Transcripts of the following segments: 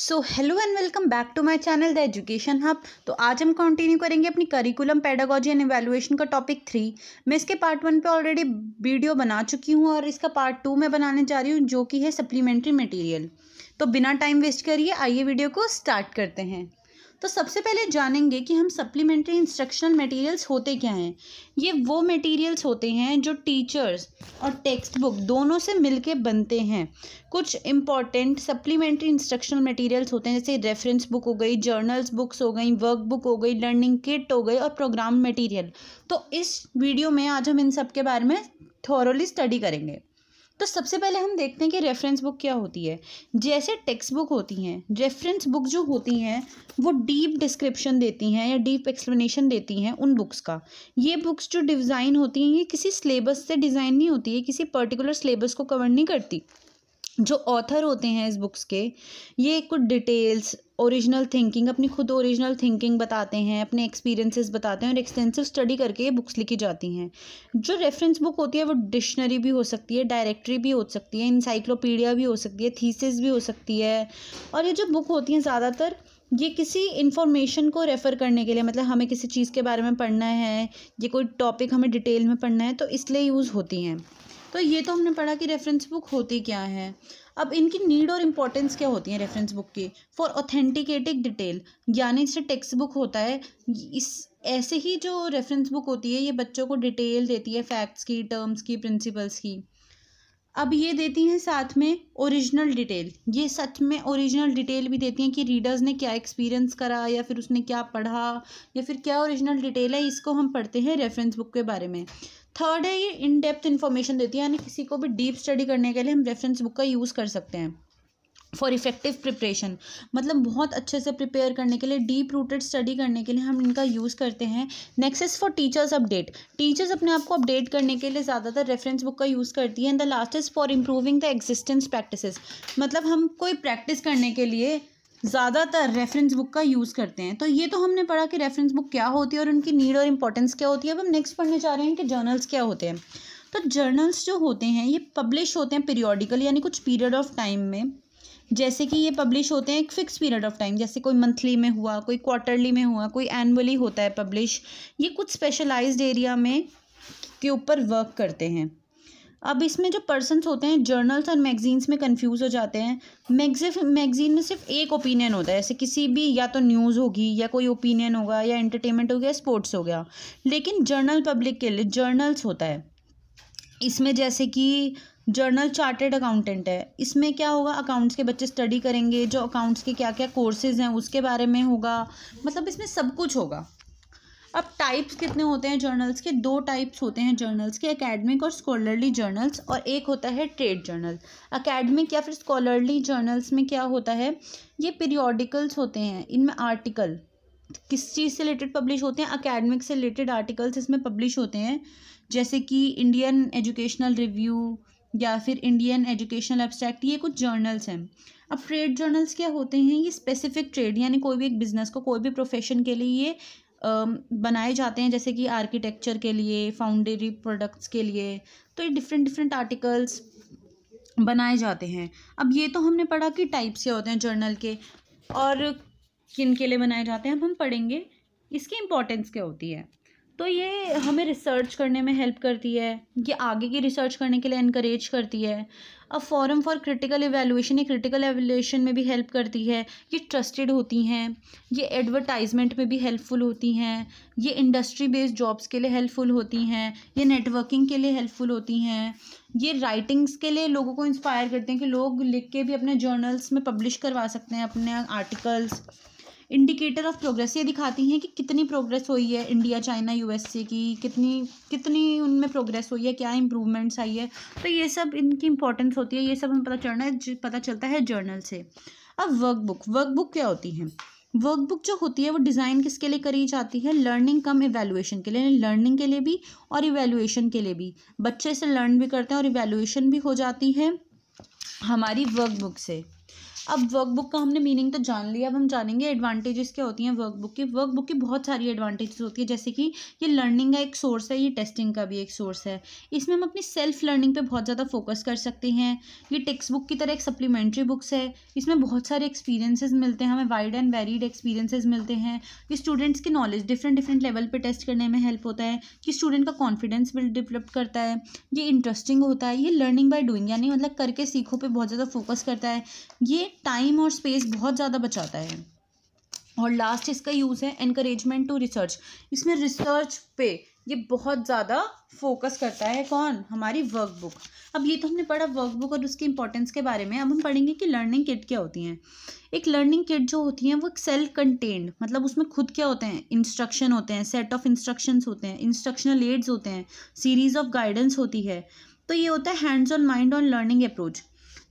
so hello and welcome back to my channel the education hub तो आज हम continue करेंगे अपनी करिकुलम पेडागोजी एंड एवेलुएशन का टॉपिक थ्री मैं इसके पार्ट वन पे ऑलरेडी वीडियो बना चुकी हूँ और इसका पार्ट टू मैं बनाने जा रही हूँ जो कि है सप्लीमेंट्री मटेरियल तो बिना टाइम वेस्ट करिए आइए वीडियो को स्टार्ट करते हैं तो सबसे पहले जानेंगे कि हम सप्लीमेंट्री इंस्ट्रक्शनल मटेरियल्स होते क्या हैं ये वो मटेरियल्स होते हैं जो टीचर्स और टेक्स्ट बुक दोनों से मिलके बनते हैं कुछ इंपॉर्टेंट सप्लीमेंट्री इंस्ट्रक्शनल मटेरियल्स होते हैं जैसे रेफरेंस बुक हो गई जर्नल्स बुक्स हो गई वर्क बुक हो गई लर्निंग किट हो गई और प्रोग्राम मटीरियल तो इस वीडियो में आज हम इन सब के बारे में थॉरली स्टडी करेंगे तो सबसे पहले हम देखते हैं कि रेफरेंस बुक क्या होती है जैसे टेक्स्ट बुक होती हैं रेफरेंस बुक जो होती हैं वो डीप डिस्क्रिप्शन देती हैं या डीप एक्सप्लेनेशन देती हैं उन बुक्स का ये बुक्स जो डिज़ाइन होती हैं ये किसी सिलेबस से डिज़ाइन नहीं होती है किसी पर्टिकुलर सिलेबस को कवर नहीं करती जो ऑथर होते हैं इस बुक्स के ये कुछ डिटेल्स ओरिजिनल थिंकिंग अपनी खुद ओरिजिनल थिंकिंग बताते हैं अपने एक्सपीरियंसेस बताते हैं और एक्सटेंसिव स्टडी करके ये बुक्स लिखी जाती हैं जो रेफरेंस बुक होती है वो डिक्शनरी भी हो सकती है डायरेक्टरी भी हो सकती है इंसाइक्लोपीडिया भी हो सकती है थीसिस भी हो सकती है और ये जो बुक होती हैं ज़्यादातर ये किसी इन्फॉर्मेशन को रेफ़र करने के लिए मतलब हमें किसी चीज़ के बारे में पढ़ना है ये कोई टॉपिक हमें डिटेल में पढ़ना है तो इसलिए यूज़ होती हैं तो ये तो हमने पढ़ा कि रेफरेंस बुक होती क्या है अब इनकी नीड और इम्पोर्टेंस क्या होती है रेफरेंस बुक की फॉर ऑथेंटिकेटिंग डिटेल यानी इससे टेक्स्ट बुक होता है इस ऐसे ही जो रेफरेंस बुक होती है ये बच्चों को डिटेल देती है फैक्ट्स की टर्म्स की प्रिंसिपल्स की अब ये देती हैं साथ में ओरिजिनल डिटेल ये सच में ओरिजिनल डिटेल भी देती हैं कि रीडर्स ने क्या एक्सपीरियंस करा या फिर उसने क्या पढ़ा या फिर क्या ओरिजिनल डिटेल है इसको हम पढ़ते हैं रेफरेंस बुक के बारे में थर्ड है ये इन डेप्थ इन्फॉर्मेशन देती है यानी किसी को भी डीप स्टडी करने के लिए हम रेफरेंस बुक का यूज़ कर सकते हैं फॉर इफेक्टिव प्रिपरेशन मतलब बहुत अच्छे से प्रिपेयर करने के लिए डीप रूटेड स्टडी करने के लिए हम इनका यूज़ करते हैं next is for teachers update teachers अपने आप को अपडेट करने के लिए ज़्यादातर रेफरेंस बुक का यूज़ करती है and the last is for improving the existence practice मतलब हम कोई प्रैक्टिस करने के लिए ज़्यादातर रेफरेंस बुक का यूज़ करते हैं तो ये तो हमने पढ़ा कि रेफरेंस बुक क्या होती है और उनकी नीड और इम्पोर्टेंस क्या होती है अब हम नेक्स्ट पढ़ने जा रहे हैं कि जर्नल्स क्या होते हैं तो जर्नल्स जो होते हैं ये पब्लिश होते हैं पीरियोडिकल यानी कुछ पीरियड ऑफ टाइम में जैसे कि ये पब्लिश होते हैं एक फ़िक्स पीरियड ऑफ टाइम जैसे कोई मंथली में हुआ कोई क्वार्टरली में हुआ कोई एनुअली होता है पब्लिश ये कुछ स्पेशलाइज्ड एरिया में के ऊपर वर्क करते हैं अब इसमें जो पर्सनस होते हैं जर्नल्स और मैगजीन्स में कंफ्यूज हो जाते हैं मैगजी मैगजीन में सिर्फ एक ओपिनियन होता है ऐसे किसी भी या तो न्यूज़ होगी या कोई ओपिनियन होगा या एंटरटेनमेंट हो गया स्पोर्ट्स हो गया लेकिन जर्नल पब्लिक के लिए जर्नल्स होता है इसमें जैसे कि जर्नल चार्टेड अकाउंटेंट है इसमें क्या होगा अकाउंट्स के बच्चे स्टडी करेंगे जो अकाउंट्स के क्या क्या कोर्सेज हैं उसके बारे में होगा मतलब इसमें सब कुछ होगा अब टाइप्स कितने होते हैं जर्नल्स के दो टाइप्स होते हैं जर्नल्स के एकेडमिक और स्कॉलरली जर्नल्स और एक होता है ट्रेड जर्नल एकेडमिक या फिर स्कॉलरली जर्नल्स में क्या होता है ये पीरियोडिकल्स होते हैं इनमें आर्टिकल किस चीज़ से रिलेटेड पब्लिश होते हैं अकेडमिक से रिलेटेड आर्टिकल्स इसमें पब्लिश होते हैं जैसे कि इंडियन एजुकेशनल रिव्यू या फिर इंडियन एजुकेशनल एब्सट्रैक्ट ये कुछ जर्नल्स हैं अब ट्रेड जर्नल्स क्या होते हैं ये स्पेसिफिक ट्रेड यानी कोई भी एक बिजनेस को कोई भी प्रोफेशन के लिए ये बनाए जाते हैं जैसे कि आर्किटेक्चर के लिए फाउंडेरी प्रोडक्ट्स के लिए तो ये डिफरेंट डिफरेंट आर्टिकल्स बनाए जाते हैं अब ये तो हमने पढ़ा कि टाइप्स क्या होते हैं जर्नल के और किन के लिए बनाए जाते हैं अब हम पढ़ेंगे इसकी इम्पोर्टेंस क्या होती है तो ये हमें रिसर्च करने में हेल्प करती है ये आगे की रिसर्च करने के लिए इनक्रेज करती है अब फॉरम फॉर क्रिटिकल एवेलुएशन ये क्रिटिकल एवेल्यूशन में भी हेल्प करती है ये ट्रस्टेड होती हैं ये एडवर्टाइजमेंट में भी हेल्पफुल होती हैं ये इंडस्ट्री बेस्ड जॉब्स के लिए हेल्पफुल होती हैं ये नेटवर्किंग के लिए हेल्पफुल होती हैं ये राइटिंग्स के लिए लोगों को इंस्पायर करते हैं कि लोग लिख के भी अपने जर्नल्स में पब्लिश करवा सकते हैं अपने आर्टिकल्स इंडिकेटर ऑफ प्रोग्रेस ये दिखाती हैं कि कितनी प्रोग्रेस हुई है इंडिया चाइना यूएसए की कितनी कितनी उनमें प्रोग्रेस हुई है क्या इम्प्रूवमेंट्स आई है तो ये सब इनकी इंपॉर्टेंस होती है ये सब हमें पता चलना है पता चलता है जर्नल से अब वर्कबुक वर्कबुक क्या होती है वर्कबुक जो होती है वो डिज़ाइन किसके लिए करी जाती है लर्निंग कम इवेलुएशन के लिए लर्निंग के लिए भी और इवेलुएशन के लिए भी बच्चे से लर्न भी करते हैं और इवेलुएशन भी हो जाती है हमारी वर्कबुक से अब वर्कबुक का हमने मीनिंग तो जान लिया अब हम जानेंगे एडवांटेजेस क्या होती हैं वर्कबुक की वर्कबुक की बहुत सारी एडवांटेजेस होती है जैसे कि ये लर्निंग का एक सोर्स है ये टेस्टिंग का भी एक सोर्स है इसमें हम अपनी सेल्फ लर्निंग पे बहुत ज़्यादा फोकस कर सकते हैं ये टेक्स्ट बुक की तरह एक सप्लीमेंट्री बुक्स है इसमें बहुत सारे एक्सपीरियंसेस मिलते हैं हमें वाइड एंड वेरीड एक्सपीरियंसेस मिलते हैं ये स्टूडेंट्स की नॉलेज डिफरेंट डिफरेंट लेवल पर टेस्ट करने में हेल्प होता है कि स्टूडेंट का कॉन्फिडेंस बिल्ड डेवलप करता है ये इंटरेस्टिंग होता है ये लर्निंग बाय डूइंग यानी मतलब करके सीखो पर बहुत ज़्यादा फोकस करता है ये टाइम और स्पेस बहुत ज़्यादा बचाता है और लास्ट इसका यूज़ है इनक्रेजमेंट टू रिसर्च इसमें रिसर्च पे ये बहुत ज़्यादा फोकस करता है कौन हमारी वर्कबुक अब ये तो हमने पढ़ा वर्कबुक और उसकी इंपॉर्टेंस के बारे में अब हम पढ़ेंगे कि लर्निंग किट क्या होती हैं एक लर्निंग किट जो होती हैं वो एक सेल्फ कंटेंड मतलब उसमें खुद क्या होते हैं इंस्ट्रक्शन होते हैं सेट ऑफ इंस्ट्रक्शंस होते हैं इंस्ट्रक्शनल एड्स होते हैं सीरीज़ ऑफ गाइडेंस होती है तो ये होता है hands on mind on learning approach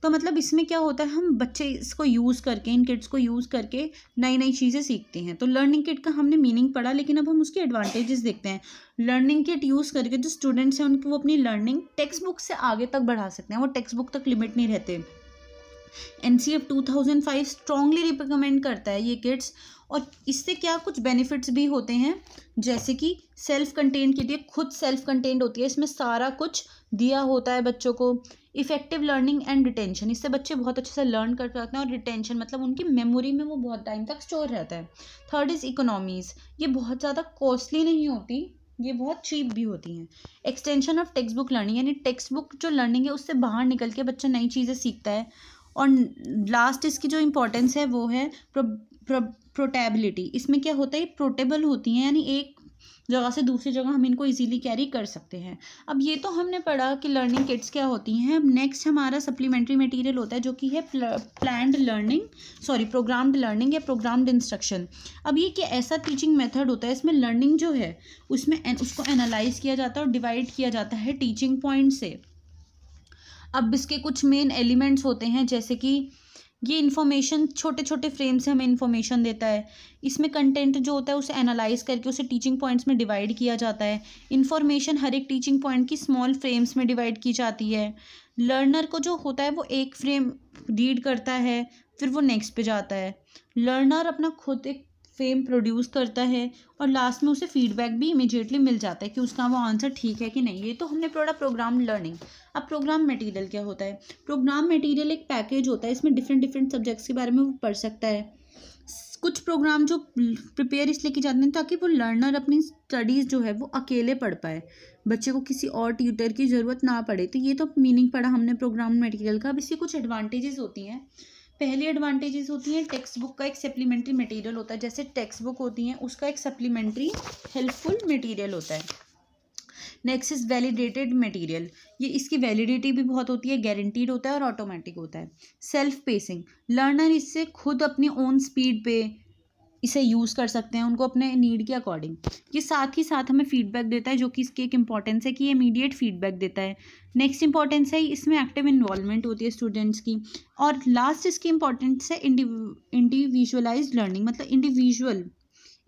तो मतलब इसमें क्या होता है हम बच्चे इसको यूज़ करके इन किट्स को यूज़ करके नई नई चीज़ें सीखते हैं तो लर्निंग किट का हमने मीनिंग पढ़ा लेकिन अब हम उसके एडवांटेजेस देखते हैं लर्निंग किट यूज़ करके जो स्टूडेंट्स हैं उनकी वो अपनी लर्निंग टेक्स्ट बुक से आगे तक बढ़ा सकते हैं वो टेक्स्ट बुक तक लिमिट नहीं रहते N C F two thousand five strongly recommend करता है ये किट्स और इससे क्या कुछ बेनिफिट्स भी होते हैं जैसे कि सेल्फ कंटेंट के लिए खुद सेल्फ कंटेंट होती है इसमें सारा कुछ दिया होता है बच्चों को इफेक्टिव लर्निंग एंड रिटेंशन इससे बच्चे बहुत अच्छे से लर्न कर सकते हैं और रिटेंशन मतलब उनकी मेमोरी में वो बहुत टाइम तक स्टोर रहता है थर्ड इज़ इकोनॉमीज़ ये बहुत ज़्यादा कॉस्टली नहीं होती ये बहुत चीप भी होती हैं extension of textbook learning यानी टेक्स्ट बुक जो लर्निंग है उससे बाहर निकल के बच्चा नई चीज़ें सीखता है और लास्ट इसकी जो इम्पोर्टेंस है वो है प्रोटेबिलिटी इसमें क्या होता है प्रोटेबल होती हैं यानी एक जगह से दूसरी जगह हम इनको इजीली कैरी कर सकते हैं अब ये तो हमने पढ़ा कि लर्निंग किट्स क्या होती हैं अब नेक्स्ट हमारा सप्लीमेंट्री मटेरियल होता है जो कि है planned learning sorry programmed learning या प्रोग्राम्ड इंस्ट्रक्शन अब ये कि ऐसा टीचिंग मेथड होता है इसमें लर्निंग जो है उसमें उसको एनालाइज किया जाता है और डिवाइड किया जाता है टीचिंग पॉइंट से अब इसके कुछ मेन एलिमेंट्स होते हैं जैसे कि ये इन्फॉर्मेशन छोटे छोटे फ्रेम से हमें इन्फॉर्मेशन देता है इसमें कंटेंट जो होता है उसे एनालाइज करके उसे टीचिंग पॉइंट्स में डिवाइड किया जाता है इन्फॉर्मेशन हर एक टीचिंग पॉइंट की स्मॉल फ्रेम्स में डिवाइड की जाती है लर्नर को जो होता है वो एक फ्रेम रीड करता है फिर वो नेक्स्ट पे जाता है लर्नर अपना खुद एक फेम प्रोड्यूस करता है और लास्ट में उसे फीडबैक भी इमिजिएटली मिल जाता है कि उसका वो आंसर ठीक है कि नहीं ये तो हमने पढ़ा प्रोग्राम लर्निंग अब प्रोग्राम मटेरियल क्या होता है प्रोग्राम मटेरियल एक पैकेज होता है इसमें डिफरेंट डिफरेंट सब्जेक्ट्स के बारे में वो पढ़ सकता है कुछ प्रोग्राम जो प्रिपेयर इसलिए किए जाते हैं ताकि वो लर्नर अपनी स्टडीज़ जो है वो अकेले पढ़ पाए बच्चे को किसी और ट्यूटर की ज़रूरत ना पड़े तो ये तो मीनिंग पड़ा हमने प्रोग्राम मटेरियल का अब इसके कुछ एडवांटेजेस होती हैं पहली एडवांटेजेस होती हैं टेक्स्ट बुक का एक सप्लीमेंट्री मटेरियल होता है जैसे टेक्स्ट बुक होती हैं उसका एक सप्लीमेंट्री हेल्पफुल मटेरियल होता है नेक्स्ट इज वैलिडेटेड मटेरियल ये इसकी वैलिडिटी भी बहुत होती है गारंटीड होता है और ऑटोमेटिक होता है सेल्फ पेसिंग लर्नर इससे खुद अपनी ओन स्पीड पे इसे यूज़ कर सकते हैं उनको अपने नीड के अकॉर्डिंग ये साथ ही साथ हमें फीडबैक देता है जो कि इसकी एक इंपॉर्टेंस है कि ये इमीडिएट फीडबैक देता है नेक्स्ट इंपॉर्टेंस है इसमें एक्टिव इन्वॉलमेंट होती है स्टूडेंट्स की और लास्ट इसकी इंपॉर्टेंस है इंडिविजुअलाइज लर्निंग मतलब इंडिविजुअल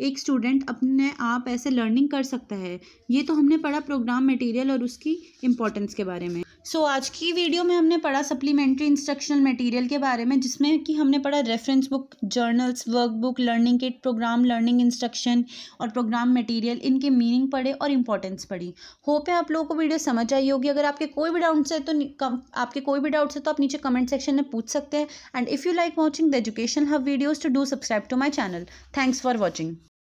एक स्टूडेंट अपने आप ऐसे लर्निंग कर सकता है ये तो हमने पढ़ा प्रोग्राम मटेरियल और उसकी इम्पोर्टेंस के बारे में सो so, आज की वीडियो में हमने पढ़ा सप्लीमेंट्री इंस्ट्रक्शनल मटेरियल के बारे में जिसमें कि हमने पढ़ा reference book journals workbook learning kit program learning instruction और प्रोग्राम मटेरियल इनके मीनिंग पढ़े और इंपॉर्टेंस पढ़ी होप है आप लोगों को वीडियो समझ आई होगी अगर आपके कोई भी डाउट्स है तो आपके कोई भी डाउट्स है तो आप नीचे कमेंट सेक्शन में पूछ सकते हैं and if you like watching the education hub videos to do subscribe to my channel thanks for watching